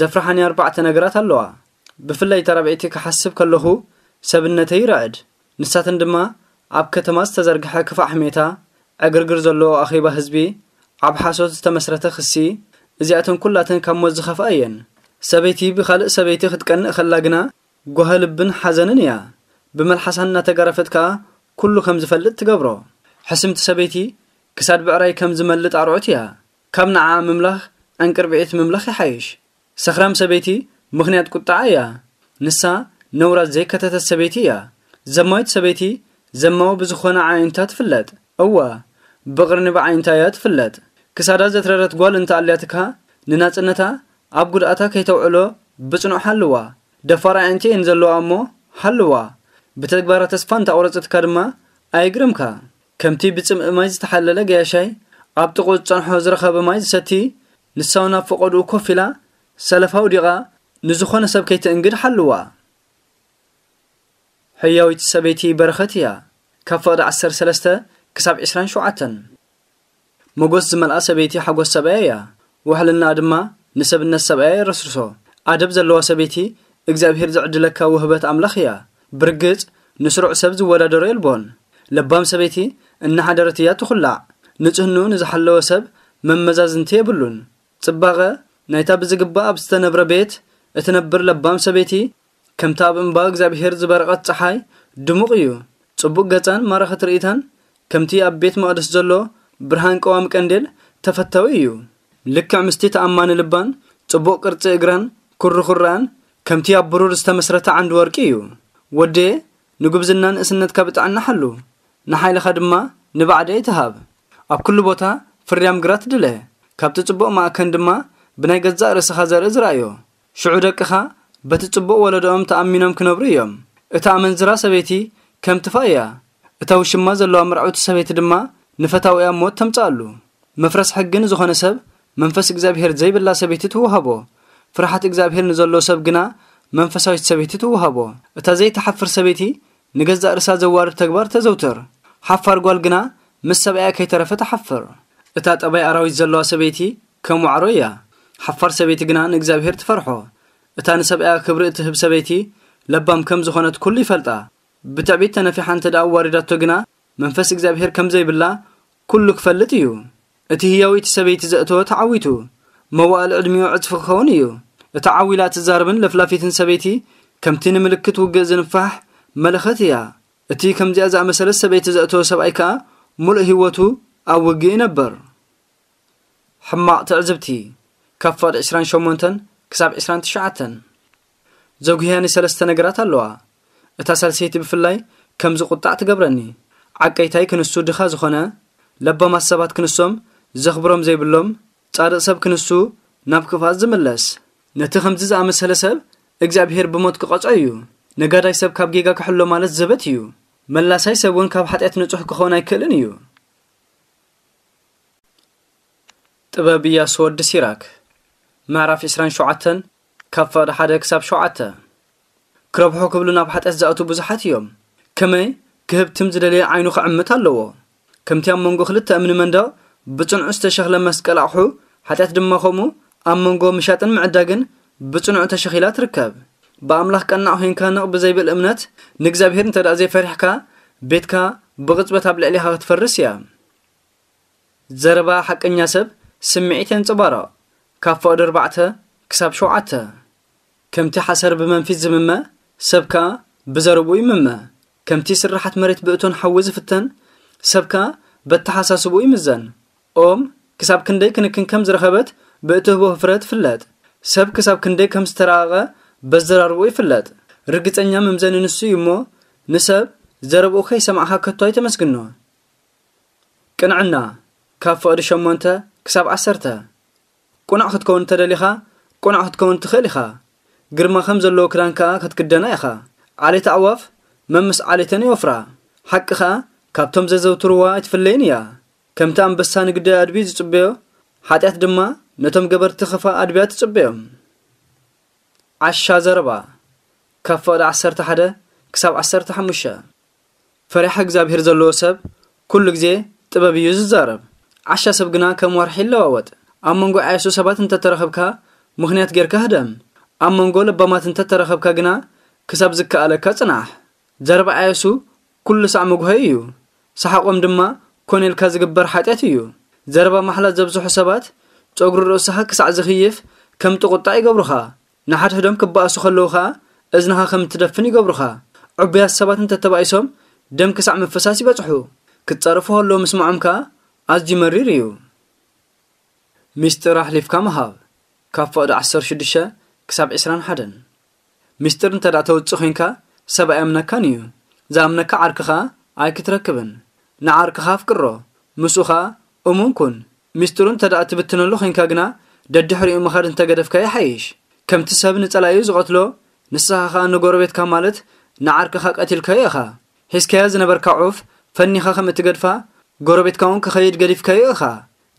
ዘፍርሓኒ ኣርባዕተ ነገራት ኣለዋ ብፍላይ ተራብዒቲ ክሓስብ ከለኹ ሰብነተይ ይረዕድ ንሳትን ድማ ኣብ ከተማ ዝተዘርግሐ ክፋዕ ሕሜታ ዕግርግር ዘለዎ ኣኼባ ህዝቢ ኣብ ሓሶት ዝተመስረተ ክሲ እዚኣተን ኩላትን ካብ ሞት ዝኸፍኣ እየን ሰበይቲ ብኻልእ ሰበይቲ ክትቀንእ ከላ ግና ጓህ ልብን ሓዘንን እያ ብመልሓሳን እናተጋረፈት ከዓ ኩሉ ከም ዝፈልጥ ትገብሮ ሕስምቲ ሰበይቲ ክሳድ ብዕራይ ከም ዝመልጥ ኣርዑት እያ ካብ ንዓ ምምላኽ ኣንቅርቢ ዕት ምምላኽ ይሓይሽ ሰኽራም ሰበይቲ ምኽንያት ቁጣዓ እያ ንሳ ነውራት ዘይከተተት ሰበይቲ እያ ዘማዊት ሰበይቲ ዘማዊ ብዝኾነ ዓይንታ ትፍለጥ እዋ ብቕርኒ ብዓይንታ እያ ትፍለጥ ክሳዳ ዘትረረት ጓል እንተኣልያትካ ንናፅነታ ኣብ ጉድኣታ ከይተውዕሎ ብጽኑዕ ሃልዋ ደፋር ዓይንቲ እየን ዘለዋ እሞ ሃልዋ ብተግባራ ተስፋ እንተኣውረፅትካ ድማ ኣይግርምካ ከምቲ ብፅምኢ ማይ ዝተሓለለ ገያሻይ ኣብ ጥቑ ዝፀንሖ ዝረኸበ ማይ ዝሰቲ ንሳውን ኣብ ፈቐድኡ ኮፍ ኢላ ሰለፋው ዲቓ ንዝኾነ ሰብ ከይትእንግድ ሓልዋ ሕያዊት ሰበይቲ በረኸት እያ ካብ ፍቕዲ 13 ክሳብ 27 መጎስ ዝመልኣ ሰበይቲ ሓጎስ ሰብኣያ እያ ዋሕልና ድማ ንሰብነት ሰብኣያ የረስርሶ ኣደብ ዘለዋ ሰበይቲ እግዚኣብሄር ዘዕድለካ ውህበት ኣምላኽ እያ ብርግጽ ንስሩዕ ሰብ ዝወዳደሮ የልቦን ለባም ሰበይቲ እናሓደረት እያ ትኹላዕ ንጽህንኡ ንዝሓለወ ሰብ መመዛዝንቲ የብሉን ጽባቐ ናይታ ብዝግባእ ኣብ ዝተነብረ ቤት እትነብር ለባም ሰበይቲ ከምታ ኣብ እምባ እግዚኣብሄር ዝበረቐት ፀሓይ ድሙቕ እዩ ጽቡቕ ገጻን ማራኺ ትርኢታን ከምቲ ኣብ ቤት መቕደስ ዘሎ ብርሃን ቀዋሚ ቀንዴል ተፈተዊ እዩ ልክዕ ምስቲ ተኣማኒ ልባን ጽቡቕ ቅርፂ እግራን ኩሪ ከምቲ ኣብ ብሩር ዝተመስረተ ዓንዲ ወርቂ እዩ ወዴ ንጉብዝና ንእስነትካ ብጥዕና ሓሉ ንሓይልኻ ድማ ንባዕደ ይትሃብ ኣብ ኩሉ ቦታ ፍርያም ግራት ድለ ካብቲ ጽቡቕ ማእከን ድማ ብናይ ገዛእ ርእስኻ ዘርኢ ዝረኣዮ ሽዑ ደቅኻ በቲ ጽቡቕ ወለዶኦም ተኣሚኖም ክነብሩ እዮም እታ ኣመንዝራ ሰበይቲ ከም ትፋ እያ እታ ውሽማ ዘለዋ መርዑቲ ሰበይቲ ድማ ንፈታዊያ ሞት ኣሉ መፍረስ ሕግን ዝኾነ ሰብ መንፈስ እግዚኣብሄር ዘይብላ ሰበይቲ ትውሃቦ ፍርሓት እግዚኣብሄር ንዘሎ ሰብ ግና መንፈሳዊት ሰበይቲ ትውሃቦ እታ ዘይተሓፍር ሰበይቲ ንገዛእ ርእሳ ዘዋርድ ተግባር ተዘውትር ሓፋር ጓል ግና ምስ ሰብኣያ ከይተረፈ ተሓፍር እታ ጠባይ ኣራዊት ዘለዋ ሰበይቲ ከም ዋዕሮ እያ ሓፋር ሰበይቲ ግና ንእግዚኣብሔር ትፈርሖ እታ ንሰብኣያ ክብሪ እትህብ ሰበይቲ ለባም ከም ዝኾነት ኩሉ ይፈልጣ ብትዕቢት ተነፊሓ እንተ ደኣ ዋሪዳቶ ግና መንፈስ እግዚኣብሔር ከም ዘይብላ ኩሉ ክፈልጥ እዩ እቲ ህያው እቲ ሰበይቲ ዘእተወ ተዓዊቱ መዋእል ዕድሚኡ ዕፅፊ ክኸውን እዩ እታ ዓዊላ ትዛርብን ለፍላፊትን ሰበይቲ ከምቲ ንምልክት ውግእ ዝንፋሕ መለኸት እያ እቲ ከምዚኣ ዝኣመሰለት ሰበይቲ ዘእተወ ሰብኣይ ከዓ ሙሉእ ህይወቱ ኣብ ውግእ ይነበር ሕማቕ ትዕዝብቲ ካብ ፈድ 28 ክሳብ 29 ዘጉህያኒ ሰለስተ ነገራት ኣለዋ እታ ሳልሰይቲ ብፍላይ ከምዚ ቝጣዕ ትገብረኒ ዓቀይታይ ክንሱ ድኻ ዝኾነ ለባማት ሰባት ክንሶም ዘኽብሮም ዘይብሎም ጻድቕ ሰብ ክንሱ ናብ ክፋት ዝምለስ ነቲ ከምዚ ዝኣመሰለ ሰብ እግዚኣብሔር ብሞት ክቐጾ እዩ ነጋዳይ ሰብ ካብ ጌጋ ክሕሎ ማለት ዘበት እዩ መላሳይ ሰብ እውን ካብ ሓጢአት ንጹሕ ክኸውን ኣይክእልን እዩ ጥበብ እያሱ ወዲ ሲራክ ምዕራፍ 27 ካብ ፈቕዲ 1 ክሳብ 7 ክረብሖ ክብሉ ናብ ሓጢአት ዝኣቱ ብዙሓት እዮም ከመይ ክህብትም ዝደለየ ዓይኑ ክዕምት ኣለዎ ከምቲ ኣብ መንጎ ክልተ እምኒ መንደቕ ብጽንዑ ዝተሸኽለ መስቀል ኣቑሑ ሓጢአት ድማ ከምኡ ኣብ መንጎ ምሻጥን ምዕዳግን ብፅኑዑ ተሸኺላ ትርከብ ብኣምላኽ ቀናዕ ኮንካ ንቕ ብዘይብል እምነት ንእግዚኣብሄር እንተ ደኣ ዘይፈሪሕካ ቤትካ ብቕፅበት ኣብ ልዕሊኻ ክትፈርስ እያ ዘረባ ሓቀኛ ሰብ سمعتن تبارا كافو دربعتا كساب شوعتا كمتي حسر بمنفيت زمما سبكا بزربوي مما كمتي سرحت مريت بأتون حوز فتن سبكا بتحساس بوي مزن أم كساب كندي كنكن كم زرخبت بأتوه بو فرد فلات سب كساب كندي كم ستراغا بزرار بوي فلات رقت أنيا ممزن نسو مو نسب زرب أخي سمعها كتوي تمسكنو كان عنا كافو أدشمو ክሳብ ዓሰርተ ቁናዕ ክትከውን ተደሊኻ ቁናዕ ክትከውን ትኽእል ኢኻ ግርማ ከም ዘለዎ ክዳን ከዓ ክትክደና ኢኻ ዓሌት ኣዕዋፍ መምስ ዓሌተን ይወፍራ ሓቂ ከዓ ካብቶም ዘዘውትርዋ ኣይትፍለይን እያ ከምቲ ኣንበሳ ንግዲ ኣድቢ ዝፅበዮ ሓጢኣት ድማ ነቶም ገበርቲ ኸፋ ኣድብያ ትፅበዮም ዓሻ ዘረባ ካብ ፈቕዲ 11 ክሳብ 15 ፈሪሓ እግዚኣብሔር ዘለዎ ሰብ ኩሉ ግዜ ጥበብ እዩ ዝዛረብ ዓሻ ሰብ ግና ከም ወርሒ ይለዋወጥ ኣብ መንጎ ዓየሱ ሰባት እንተተረኸብካ ምኽንያት ጌርካ ህደም ኣብ መንጎ ልባማት እንተተረኸብካ ግና ክሳብ ዝከኣለካ ጽናሕ ዘረባ ዓየሱ ኵሉ ሳዕ ምጉሀ እዩ ሰሓቖም ድማ ኮነልካ ዝግበር ሓጢአት እዩ ዘረባ ማሕላት ዘብዝሑ ሰባት ጸጉሪ ርእስኻ ክሳዕ ዝኽይፍ ከም ጥቑጣዕ ይገብሩኻ ህዶም ክበኣሱ ኸለዉ ኸኣ እዝንኻ ከም እትደፍን ይገብሩኻ ዕብያት ሰባት እንተተባኢሶም ደም ክሳዕ ምፍሳስ ይበጽሑ ክትጸርፉ ኸለዉ ምስምዖም ከኣ ኣዝዩ መሪር እዩ ምስጢር ኣሕሊፍካ ምሃብ ካብ ፍቕዲ 16 ክሳብ 21 ምስጢር እንተ ዳ ተውፅእ ኮንካ ሰብ ኣይኣምነካን እዩ ዝኣምነካ ዓርክኻ ኣይክትረክብን ንዓርክኻ ኣፍቅሮ ምስኡኻ እሙን ኩን ምስጢሩ እንተ ደኣ ትብትነሉ ኮንካ ግና ደድሕሪኡ ምኻድ እንተገደፍካ ይሓይሽ ከምቲ ሰብ ንጸላዩ ዝቐትሎ ንስኻ ኸኣ ንጎረቤትካ ማለት ንዓርክኻ ቀቲልካዮ ኢኻ ሒዝከያ ዝነበርካ ዑፍ ፈኒኻ ከም እትገድፋ ጎረቤትካ እውን ክኸይድ ገዲፍካዮ ኢኻ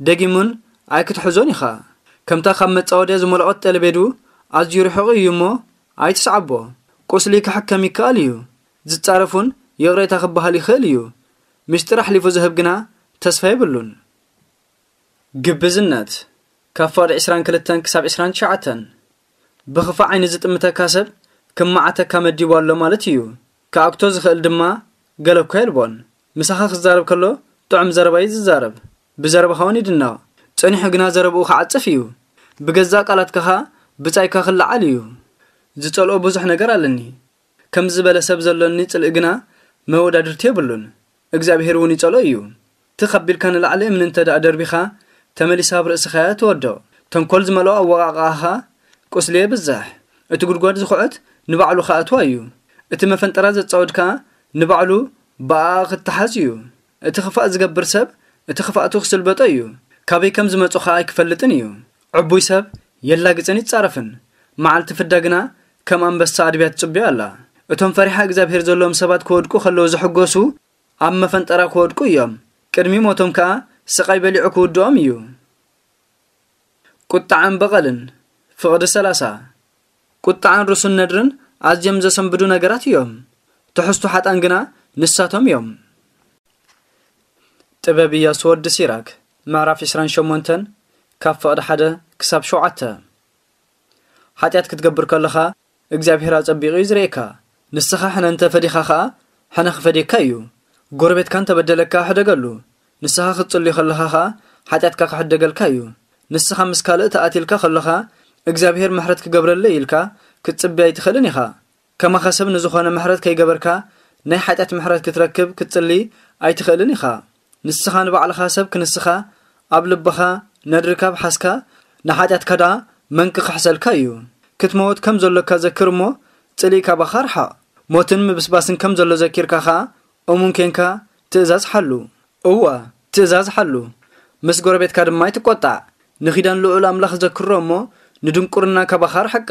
ደጊሙን ኣይክትሕዞን ኢኻ ከምታ ካብ መጻወድያ ዝመልዖት ጠለቤዱ ኣዝዩ ርሑቕ እዩ እሞ ኣይትስዓቦ ቁስሊ ክሕከም ይከኣል እዩ ዝጻረፉን የቕሬታ ክበሃል ይኽእል እዩ ምስጢር ኣሕሊፉ ዝህብ ግና ተስፋ የብሉን ግብዝነት ካብ ፋድ 22 ክሳብ 29 ብኽፋዕ ዓይኒ ዝጥምተካ ሰብ ክመዓተካ መዲቡ ኣሎ ማለት እዩ ከኣክቶ ዝኽእል ድማ ገለብካ የልቦን ምሳኻ ክዛረብ ከሎ ጥዑም ዘረባ እዩ ዝዛረብ ብዘረባ ኸውን ይድነቕ ጸኒሑ ግና ዘረብኡ ክዓጽፍ እዩ ብገዛእ ቃላትካ ኸ ብጻይካ ክለዓል እዩ ዝጸልኦ ብዙሕ ነገር ኣለኒ ከምዚ ዝበለ ሰብ ዘሎኒ ጽልእ ግና መወዳድርቲ የብሉን እግዚኣብሔር እውን ይጸልኦ እዩ እቲ ኸቢድካ ንላዕሊ እምኒ እንተ ደኣ ደርቢኻ ተመሊሳ ኣብ ርእስኻያ ትወድቕ ተንኰል ዝመልኦ ኣወቓቕኣኻ ቁስሌ ብዛሕ እቲ ጉድጓድ ዝኹዐት ንባዕሉ ኸኣትዋ እዩ እቲ መፈንጠራ ዘጻወድ ከዓ ንባዕሉ ብኣ ኽትሓዝ እዩ እቲ ክፋእ ዝገብር ሰብ እቲ ክፋእቱ ክስልበጦ እዩ ካበይ ከም ዝመፁ ኸኣ ይክፈልጥን እዩ ዕቡይ ሰብ የላግፅን ይጻረፍን መዓልቲ ፍዳ ግና ከም ኣንበሳ ኣድብያ ትፅብዮ ኣላ እቶም ፈሪሓ እግዚኣብሔር ዘለዎም ሰባት ክወድቁ ከለዉ ዝሕጐሱ ኣብ መፈንጠራ ክወድቁ እዮም ቅድሚ ሞቶም ከዓ ስቓይ በሊዑ ክውድኦም እዩ ቁጣዓን በቐልን ፍቕዲ ሰላሳ ቁጣዓን ርሱን ነድርን ኣዝዮም ዘሰንብዱ ነገራት እዮም ትሕዝቱ ሓጣን ግና ንሳቶም እዮም ጥበብ ኢያሱ ወዲ ሲራክ ምዕራፍ 28 ካብ ፍቕዲ 1 ክሳብ 7 ሓጢኣት ክትገብር ከለኻ እግዚኣብሔር ኣጸቢቑ እዩ ዝርእካ ንስኻ ሕነ እንተፈዲኻ ኸኣ ሕነ ክፈዴካ እዩ ጎረቤትካ እንተበደለካ ሕደገሉ ንስኻ ክትጽልዩ ከለኻ ኸኣ ሓጢኣትካ ክሕደገልካ እዩ ንስኻ ምስ ካልእ ተኣትልካ ከለኻ እግዚኣብሔር ምሕረት ክገብረለ ኢልካ ክትጽበይ ኣይትኽእልን ኢኻ ከማኸሰብ ንዝኾነ ምሕረት ከይገበርካ ናይ ሓጢኣት ምሕረት ክትረክብ ክትጽሊ ኣይትኽእልን ኢኻ ንስኻ ንባዕልኻ ሰብ ክንስኻ ኣብ ልብኻ ነድርካ ብሓስካ ንሓጢኣትካ ዳ መንኪ ክሕሰልካ እዩ ክትመወት ከም ዘሎካ ዘክር እሞ ፅሊእ ካባኻ ርሓቕ ሞትን ምብስባስን ከም ዘሎ ዘኪርካ ኸኣ እሙን ኬንካ ትእዛዝ ሓሉ እዋ ትእዛዝ ሓሉ ምስ ጎረቤትካ ድማ ይትቆጣዕ ንኺዳን ልዑል ኣምላኽ ዘክሮ እሞ ንድንቁርና ካባኻ ርሕቃ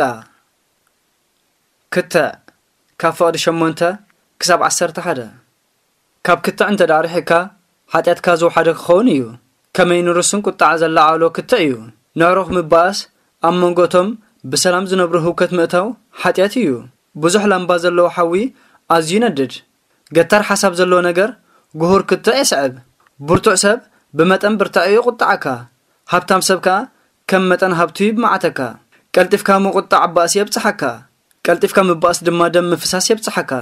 ክትዕ ካብ ፍቕዲ 8 ክሳብ 11 ካብ ክትዕ እንተ ዳ ርሕካ ሓጢአትካ ዝውሓደ ክኸውን እዩ ከመይ ንርስን ቁጣዕ ዘለዓሎ ክተ እዩ ነዕሮኽ ምባኣስ ኣብ መንጎቶም ብሰላም ዝነብሩ ህውከት ምእታው ሓጢአት እዩ ብዙሕ ላምባ ዘለዎ ሓዊ ኣዝዩ ይነድድ ገታር ሓሳብ ዘለዎ ነገር ጉሁር ክተ የስዕብ ብርቱዕ ሰብ ብመጠን ብርታዕ እዩ ቁጣዓካ ሃብታም ሰብ ከዓ ከም መጠን ሃብቱ ይብማዓተካ ቀልጢፍካ ምቁጣዕ ኣባእሲ የብፅሓካ ቀልጢፍካ ምባእስ ድማ ደም ምፍሳስ የብፅሓካ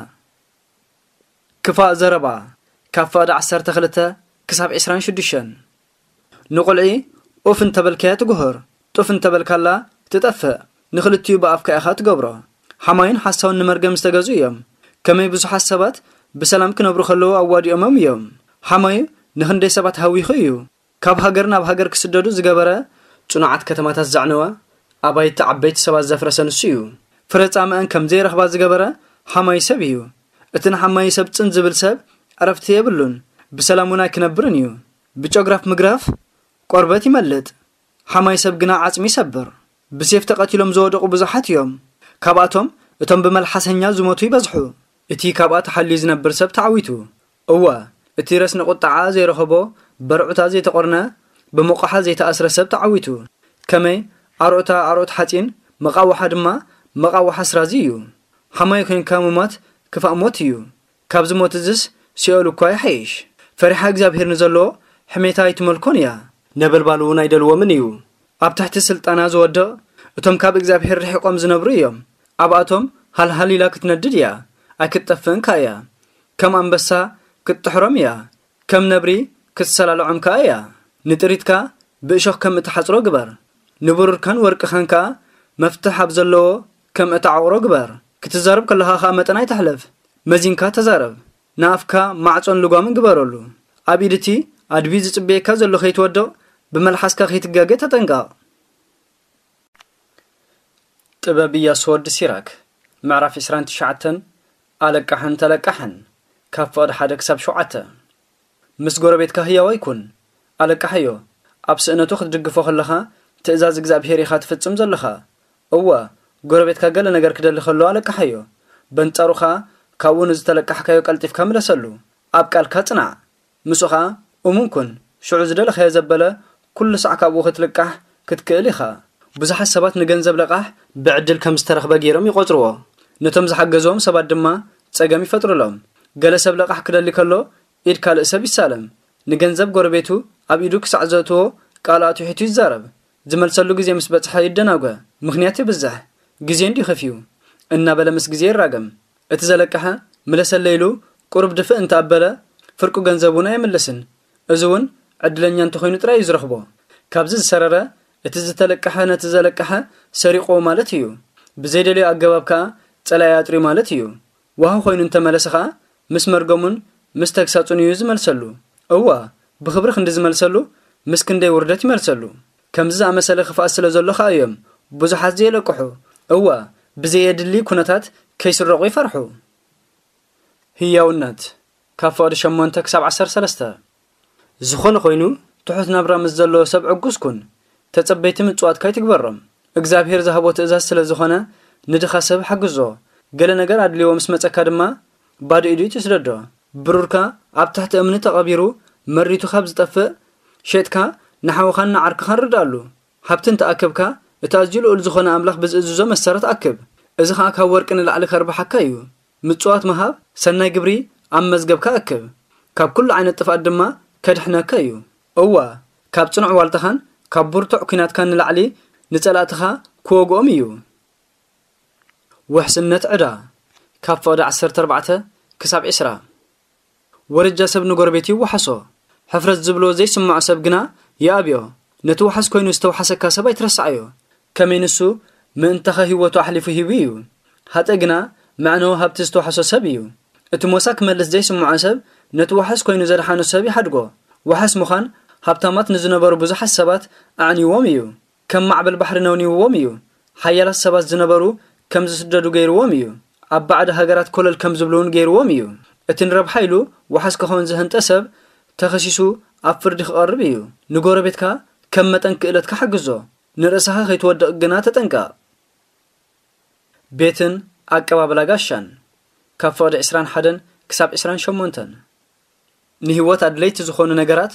ክፋእ ዘረባ ካብ ፍቕዲ 12 ክሳብ 26 ንቆልዒ ኦፍ እንተበልከያ ትጉህር ጡፍ እንተበልካላ ትጠፍእ ንኽልትዩ ብኣፍካ ኢኻ ትገብሮ ሓማይን ሓሳውን ንመርገም ዝተገዙ እዮም ከመይ ብዙሓት ሰባት ብሰላም ክነብሩ ከለዉ ኣዋዲኦሞም እዮም ሓማይ ንክንደይ ሰባት ሃዊኹ እዩ ካብ ሃገር ናብ ሃገር ክስደዱ ዝገበረ ጽኑዓት ከተማታት ዘዕነወ ኣባይቲ ዓበይቲ ሰባት ዘፍረሰ ንሱ እዩ ፍረጻምአን ጻምአን ከም ዘይረኽባ ዝገበረ ሓማይ ሰብ እዩ እቲ ንሓማይ ሰብ ፅን ዝብል ሰብ ዕረፍቲ የብሉን ብሰላሙና ክነብርን እዩ ብጨጉራፍ ምግራፍ ቆርበት ይመልጥ ሓማይ ሰብ ግና ዓፅሚ ይሰብር ብሴፍ ተቐቲሎም ዘወደቑ ብዙሓት እዮም ካብኣቶም እቶም ብመልሓሰኛ ዝሞቱ ይበዝሑ እቲ ካብኣ ተሓልዩ ዝነብር ሰብ ተዓዊቱ እወ እቲ ረስኒ ቁጣዓ ዘይረኸቦ በርዑታ ዘይተቖርነ ብመቑሓ ዘይተኣስረ ሰብ ተዓዊቱ ከመይ ኣርኦታ ኣርኦት ሓፂን መቓውሓ ድማ መቓውሓ ስራዚ እዩ ሓማይ ኮይንካ ምሞት ክፋእ ሞት እዩ ካብዚ ሞት እዝስ ሲኦል እኳ ይሓይሽ ፈሪሓ እግዚኣብሔር ንዘለዎ ሕሜታ ኣይትመልኮን እያ ነበልባል እውን ኣይደልዎምን እዩ ኣብ ታሕቲ ስልጣና ዝወድቕ እቶም ካብ እግዚኣብሔር ርሒቖም ዝነብሩ እዮም ኣብኣቶም ሃልሃል ኢላ ክትነድድ እያ ኣይክትጠፍእንካ እያ ከም ኣንበሳ ክትጥሕሮም እያ ከም ነብሪ ክትሰላልዖም ከኣ እያ ንጥሪትካ ብእሾኽ ከም እትሓፅሮ ግበር ንብሩርካን ወርቅኻን ከኣ መፍትሕ ኣብ ዘለዎ ከም እተዓቑሮ ግበር ክትዛረብ ከለኻ ኸኣ መጠን ኣይተሕለፍ መዚንካ ተዛረብ ንኣፍካ ማዕፆን ልጓምን ግበረሉ ኣብ ኢድ እቲ ኣድቢ ዝፅበየካ ዘሎ ከይትወድቕ ብመልሓስካ ከይትጋገ ተጠንቀቕ ጥበብ እያሱ ወዲ ሲራክ ምዕራፍ 29 ኣለቃሕን ተለቃሕን ካብ ፍቕዲ ሓደ ክሳብ 7 ምስ ጎረቤትካ ህያዋ ይኩን ኣለቃሕዮ ኣብ ስእነቱ ክትድግፎ ከለኻ ትእዛዝ እግዚኣብሄር ኢኻ ትፍጽም ዘለኻ እዋ ጎረቤትካ ገለ ነገር ክደሊ ከሎ ኣለቃሕዮ በንጻሩ ኸኣ ካብኡ ዝተለቃሕካዮ ቀልጢፍካ ምለሰሉ ኣብ ቃልካ ጽናዕ ኸዓ እሙን ኩን ሽዑ ዝደለኸየ ዘበለ ኩሉ ሰዕ ካብኡ ክትልቃሕ ክትክእል ኢኻ ብዙሓት ሰባት ንገንዘብ ለቓሕ ብዕድል ከም ዝተረኽበ ገይሮም ይቖፅርዎ ነቶም ዝሓገዝዎም ሰባት ድማ ጸገም ይፈጥሩሎም ገለ ሰብ ለቓሕ ክደሊ ከሎ ኢድ ካልእ ሰብ ይሳለም ንገንዘብ ጎረቤቱ ኣብ ኢዱ ክሳዕ ዘእትዎ ቃልኣት ውሒቱ ይዛረብ ዝመልሰሉ ግዜ ምስ በጽሐ ይደናጓ ምኽንያት ይብዝሕ ግዜ እንዲ ይኸፍዩ እናበለ ምስ ግዜ ይራገም እቲ ዘለቅሐ ምለሰለ ኢሉ ቁርብ ድፍእ እንተኣበለ ፍርቁ ገንዘብ እውን ኣይምልስን እዚ እውን ዕድለኛ እንተኮይኑ ጥራይ እዩ ዝረኽቦ ካብዚ ዝሰረረ እቲ ዝተለቅሐ ነቲ ዘለቅሐ ሰሪቆ ማለት እዩ ብዘይደልዮ ኣገባብ ከዓ ፀላይ ኣጥርዩ ማለት እዩ ዋህ ኮይኑ እንተመለሰ ከዓ ምስ መርገሙን ምስ ተግሳፁን እዩ ዝመልሰሉ እዋ ብክብሪ ክንዲ ዝመልሰሉ ምስ ክንደይ ውርደት ይመልሰሉ ከምዚ ዝኣመሰለ ክፍኣት ስለ ዘሎ ከዓ እዮም ብዙሓት ዘየለቅሑ እዋ ብዘየድሊ ኩነታት ከይስረቑ ይፈርሑ ህያውነት ካብ ፍቕዲ 8 ክሳብ 13 ዝኾነ ኮይኑ ትሑት ናብራ ምስ ዘለዎ ሰብ ዕጉስ ኩን ተጸበይቲ ምጽዋትካ ይትግበሮም እግዚኣብሄር ዝሃቦ ትእዛዝ ስለ ዝኾነ ንድኻ ሰብ ሓግዞ ገለ ነገር ኣድልይዎ ምስ መፀካ ድማ ባዶ ኢዱ ትስደዶ ብሩርካ ኣብ ታሕቲ እምኒ ተቐቢሩ መሪቱ ካብ ዝጠፍእ ሸጥካ ንሓውኻን ንዓርክኻ ርዳኣሉ ሃብቲ እንተኣክብካ እቲ ኣዝዩ ልኡል ዝኾነ ኣምላኽ ብዝእዝዞ መሰረት ኣክብ እዚ ከዓ ካብ ወርቂ ንላዕሊ ከርብሓካ እዩ ምፅዋት ምሃብ ሰናይ ግብሪ ኣብ መዝገብካ እክብ ካብ ኩሉ ዓይነት ጥፋኣት ድማ ከድሕነካ እዩ እዋ ካብ ፅኑዕ ዋልትኻን ካብ ብርቱዕ ኩናትካ ንላዕሊ ንፀላእትኻ ክወግኦም እዩ ውሕስነት ዕዳ ካብ ፍቕዲ 14 ክሳብ 20 ወርጃ ሰብ ንጎረቤት ይወሓሶ ሕፍረት ዝብሎ ዘይስምዖ ሰብ ግና ይኣብዮ ነቲ ወሓስ ኮይኑ ዝተወሓሰካ ሰብ ኣይትረስዓዮ ከመይ ንሱ ምእንተኸ ህይወቱ ኣሕሊፉ ሂቡ እዩ ሃጠ ግና መዕነዊ ሃብቲ ዝተዋሕሶ ሰብ እዩ እቲ ሞሳ ክመልስ ዘይስምዖ ሰብ ነቲ ዋሓስ ኮይኑ ዘድሓኖ ሰብ ይሓድጎ ዋሓስ ምዃን ሃብታማት ንዝነበሩ ብዙሓት ሰባት ኣዕንይዎም እዩ ከም ማዕበል ባሕሪ ነውንይዎም እዩ ሓያላት ሰባት ዝነበሩ ከም ዝስደዱ ገይርዎም እዩ ኣብ ባዕዲ ሃገራት ኮለል ከም ዝብልውን ገይርዎም እዩ እቲ ንረብሓ ኢሉ ዋሓስ ክኸውን ዝህንጠ ሰብ ተኸሲሱ ኣብ ፍርዲ ክቐርብ እዩ ንጎረቤትካ ከም መጠን ክእለትካ ሓግዞ ንርእስኻ ከይትወድቕ ግና ተጠንቀቕ ቤትን ኣቀባብላ ጋሻን ካብ ፍቕዲ 21 ክሳብ 28 ንህይወት ኣድለይቲ ዝኾኑ ነገራት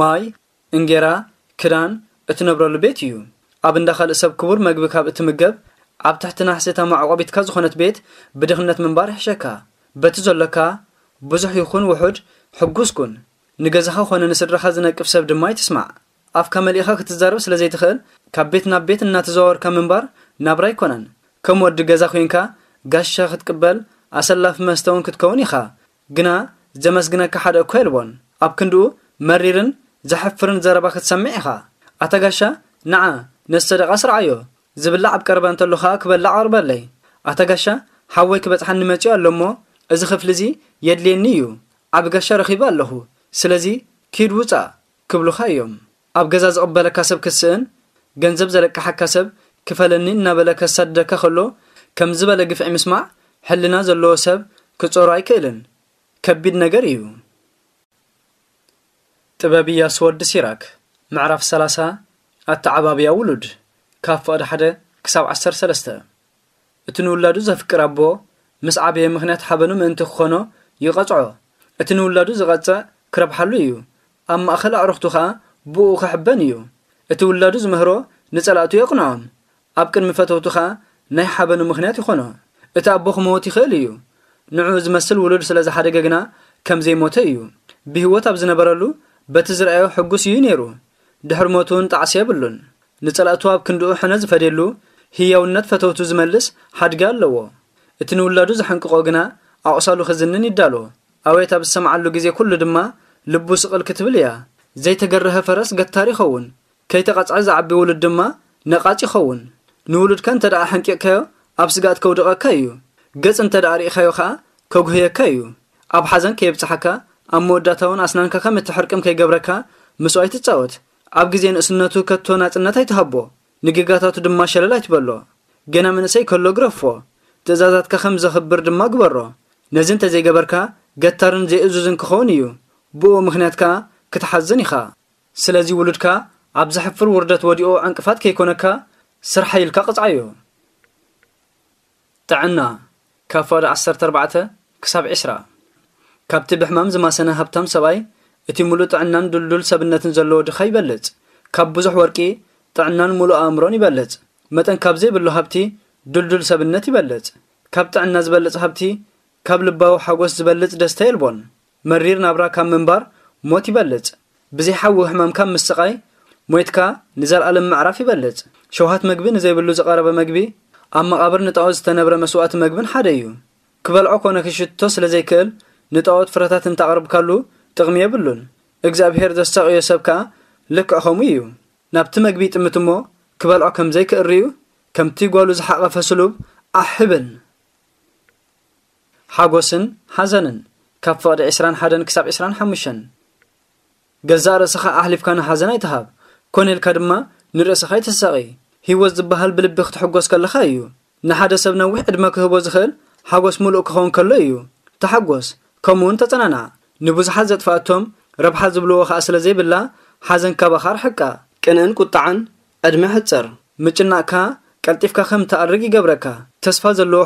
ማይ እንጌራ ክዳን እትነብረሉ ቤት እዩ ኣብ እንዳ ኻልእ ሰብ ክቡር መግቢ ካብ እትምገብ ኣብ ትሕቲ ናሕሴታ ማዕቆቢትካ ዝኾነት ቤት ብድኽነት ምንባር ይሕሸካ በቲ ዘሎካ ብዙሕ ይኹን ውሑድ ሕጉስኩን ንገዛኻ ኾነ ንስድረኻ ዝነቅፍ ሰብ ድማ ይትስማዕ ኣፍካ መሊእኻ ክትዛረብ ስለ ዘይትኽእል ካብ ቤት ናብ ቤት እናተዘዋወርካ ምንባር ናብራ ኣይኮነን ከም ወዲ ገዛ ኮይንካ ጋሻ ክትቅበል ኣሰላፊ መስተ እውን ክትከውን ኢኻ ግና ዘመስግነካ ሓደ እኳ የልቦን ኣብ ክንድኡ መሪርን ዘሕፍርን ዘረባ ክትሰምዕ ኢኻ ኣታ ጋሻ ንዓ ነሰደቓ ስርዓዮ ዝብላዕ ኣብ ቀረባ እንተለኻ ክበላዕ ኣቕርበለይ ኣታ ጋሻ ሓወይ ክበፅሓኒ መጺኡ ኣሎ እሞ እዚ ክፍሊ እዚ የድልየኒ እዩ ዓብ ጋሻ ረኺቡ ኣለኹ ስለዚ ኪድ ውፃእ ክብሉኻ እዮም ኣብ ገዛ ዝቕበለካ ሰብ ክስእን ገንዘብ ዘለቅሓካ ሰብ ክፈለኒ እናበለ ከሳድደካ ከሎ ከም ዝበለ ግፍዒ ምስማዕ ሕልና ዘለዎ ሰብ ክፀሮ ኣይክእልን ከቢድ ነገር እዩ ጥበብ ኢያሱ ወዲ ሲራክ ምዕራፍ 30 ኣተዓባብያ ውሉድ ካብ ፍቕዲ ሓደ ክሳብ 13 እቲ ንውላዱ ዘፍቅር ኣቦ ምስ ዓበየ ምኽንያት ሓበኑ ምእንቲ ክኾኖ ይቐጽዖ እቲ ንውላዱ ዝቐፅዕ ክረብሓሉ እዩ ኣብ ማእኸል ኣዕርኽቱ ኸኣ ብኡ ኸሕበን እዩ እቲ ውላዱ ዝምህሮ ንጸላእቱ የቕንዖም ኣብ ቅድሚ ፈተውቱ ኸኣ ናይ ሓበኑ ምኽንያት ይኾኖ እቲ ኣቦ ክመወት ይኽእል እዩ ንዕኡ ዝመስል ውሉድ ስለ ዝሓደገ ግና ከም ዘይሞተ እዩ ብህይወት ኣብ ዝነበረሉ በቲ ዝረአዮ ሕጉስ እዩ ነይሩ ድሕሪ ሞቱን ጣዕሲ የብሉን ንጸላእቱ ኣብ ክንድኡ ሕነት ዝፈደየሉ ህያውነት ፈተውቱ ዝመልስ ሓድጋ ኣለዎ እቲ ንውላዱ ዝሐንቅቆ ግና ኣቑሳሉ ኽዝንን ይዳሎ ኣወየት ኣብ ዝሰምዓሉ ግዜ ኵሉ ድማ ልቡ ስቕል ክትብል እያ ዘይተገርሀ ፈረስ ገታር ይኸውን ከይተቐፅዐ ዝዓቢ ውሉድ ድማ ነቓጽ ይኸውን ንውሉድካ እንተ ደኣ ሓንቂቕካዮ ኣብ ስጋት ከውድቐካ እዩ ገጽ እንተ ደኣ ርኢኻዮ ኸኣ ከጉህየካ እዩ ኣብ ሓዘን ከየብፅሓካ ኣብ መወዳታውን ኣስናንካ ከም እትሕርቅም ከይገብረካ ምስ ኣይትጻወት ኣብ ግዜ ንእስነቱ ከቶ ናጽነት ኣይትሃቦ ንግጋታቱ ድማ ሸለል ኣይትበሎ ገና መንእሰይ ከሎ ግረፎ ትእዛዛትካ ከም ዘኽብር ድማ ግበሮ ነዚ እንተ ዘይገበርካ ገታርን ዘይእዙዝን ክኸውን እዩ ብኡ ምኽንያት ከዓ كتحزن إخا سلازي ولدك عبز حفر وردت وديو عنقفات كيكونك سرح يلقى عيو تعنا كافر عصر تربعة كساب عشرة كابتي بحمام زما سنة هبتام سباي اتي ملو تعنان دل دل سبنة زلو دخا يبلت كاب بزح وركي تعنان ملو آمرون يبلت متن كابزي بلو هبتي دل دل سبنة يبلت كاب تعنان زبلت هبتي كاب لباو حاقوس زبلت دستيل بون مرير نابرا كام منبار ሞት ይበልፅ ብዘይ ሓዊ ሕማምካ ምስ ስቓይ ሞትካ ንዘለኣለም ምዕራፍ ይበልፅ ሸውሃት ምግቢ ንዘይብሉ ዝቐረበ ምግቢ ኣብ መቓብር ንጣዖት ዝተነብረ መስዋእቲ ምግብን ሓደ እዩ ክበልዖ ኮነ ክሽቶ ስለ ዘይክእል ንጣዖት ፍረታት እንታቕርብካሉ ጥቕሚ የብሉን እግዚኣብሔር ዘሳቕዮ ሰብ ከዓ ልክዕ ከምኡ እዩ ናብቲ መግቢ ጥምት እሞ ክበልዖ ከም ዘይክእል ርዩ ከምቲ ጓሉ ዝሓቐፈ ስሉብ ኣሕብን ሓጎስን ሓዘንን ካብ ፍቕዲ 21 ክሳብ 25 ገዛ ርእስኻ ኣሕሊፍካ ንሓዘና ይትሃብ ኮነ ኢልካ ድማ ንርእስኻ ይትሰቂ ሂወት ዝበሃል ብልቢ ክትሕጎስ ከለኻ እዩ ንሓደ ሰብ ነዊሕ ዕድመ ክህቦ ዝኽእል ሓጎስ ምሉእ ክኸውን ከሎ እዩ ተሓጎስ ከምኡውን ተጸናናዕ ንብዙሓት ዘጥፋእቶም ረብሓ ዝብልዎ ኸኣ ስለ ዘይብላ ሓዘን ካባኻ ርሕቃ ቅንእን ቁጣዕን ዕድመ ሕፅር ምጭናቕካ ቀልጢፍካ ከም ተኣርግ ይገብረካ ተስፋ ዘለዎ